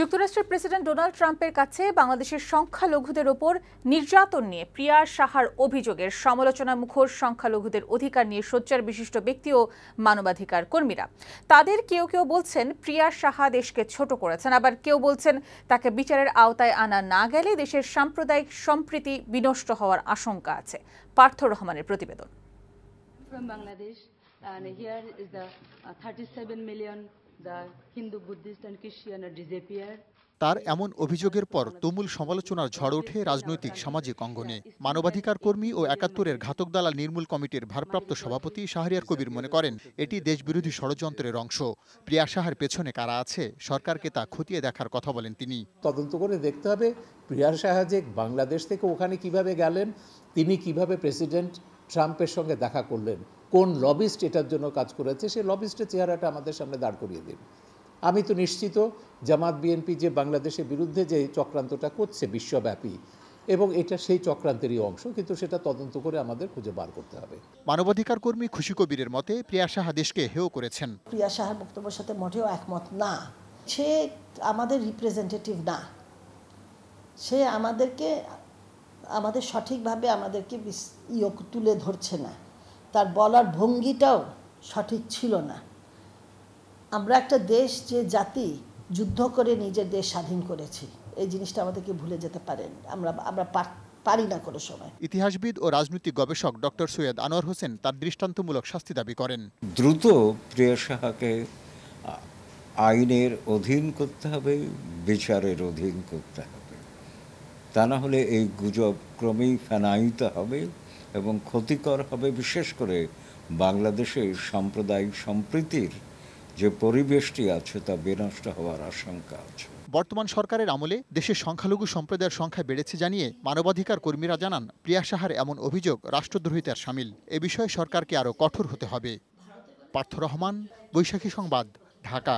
যুক্তরাষ্ট্রের president Donald ট্রাম্পের কাছে বাংলাদেশের সংখ্যালঘুদের ওপর নির্যাতন নিয়ে প্রিয়া সাহার অভিযোগের সমালোচনা মুখর সংখ্যালঘুদের অধিকার নিয়ে সোচ্চার বিশিষ্ট ব্যক্তি ও মানবাধিকার কর্মীরা তাদের কেউ কেউ বলছেন প্রিয়া সাহা দেশকে ছোট করেছেন আবার কেউ বলছেন তাকে বিচারের আওতায় আনা না গেলে দেশের সাম্প্রদায়িক সম্প্রীতি বিনষ্ট হওয়ার আশঙ্কা আছে পার্থ রহমানের প্রতিবেদন বাংলাদেশ 37 uh, million তার এমন অভিযোগের পর তুমুল সমালোচনার ঝড় ওঠে রাজনৈতিক সামাজিক অঙ্গনে মানবাধিকার কর্মী ও একাত্তরের ঘাতক দালাল নির্মূল কমিটির ভারপ্রাপ্ত সভাপতি শাহরিয়ার কবির মনে করেন এটি দেশবিরোধী ষড়যন্ত্রের অংশ প্রিয়া সাহার পেছনে কারা আছে সরকারকে তা খতিয়ে দেখার কথা বলেন তিনি তদন্ত করে দেখতে হবে প্রিয়া সাহা যে বাংলাদেশ থেকে ওখানে কিভাবে গেলেন তিনি কিভাবে প্রেসিডেন্ট ট্রাম্পের সঙ্গে দেখা করলেন কোন লবিস্ট এটার জন্য কাজ করেছে সেই লবিস্টের চেহারাটা আমাদের সামনে দাঁড় করিয়ে দিন আমি তো নিশ্চিত জামাত বিএনপি যে বাংলাদেশের বিরুদ্ধে যে চক্রান্তটা করছে বিশ্বব্যাপী এবং এটা সেই চক্রান্তেরই অংশ কিন্তু সেটা তদন্ত করে আমাদের খুঁজে বার করতে হবে মানবাধিকার কর্মী খুশি কবিরের মতে প্রিয়া সাহা দেশকে হেও করেছেন প্রিয়া সাহার বক্তব্যের সাথে মোটেও একমত না সে আমাদের রিপ্রেজেন্টেটিভ না সে আমাদেরকে আমাদের সঠিকভাবে আমাদেরকে তুলে ধরছে না তার বলার ভঙ্গিটাও সঠিক ছিল না আমরা একটা দেশ যে জাতি যুদ্ধ করে নিজের দেশ স্বাধীন করেছি এই জিনিসটা আমাদেরকে ভুলে যেতে পারেন আমরা আমরা পারি না কোনো সময় ইতিহাসবিদ ও রাজনৈতিক গবেষক ডক্টর সৈয়দ আনোয়ার হোসেন তার দৃষ্টান্তমূলক শাস্তি দাবি করেন দ্রুত প্রিয় সাহাকে আইনের অধীন করতে হবে বিচারের অধীন করতে হবে তা না হলে এই গুজব ক্রমেই ফেনায়িত হবে এবং ক্ষতিকর হবে বিশেষ করে বাংলাদেশে সাম্প্রদায়িক সম্প্রীতির যে পরিবেশটি আছে তা বিনষ্ট হওয়ার আশঙ্কা আছে বর্তমান সরকারের আমলে দেশের সংখ্যালঘু সম্প্রদায়ের সংখ্যা বেড়েছে জানিয়ে মানবাধিকার কর্মীরা জানান প্রিয়া সাহার এমন অভিযোগ রাষ্ট্রদ্রোহিতার সামিল এ বিষয়ে সরকারকে আরও কঠোর হতে হবে পার্থ রহমান বৈশাখী সংবাদ ঢাকা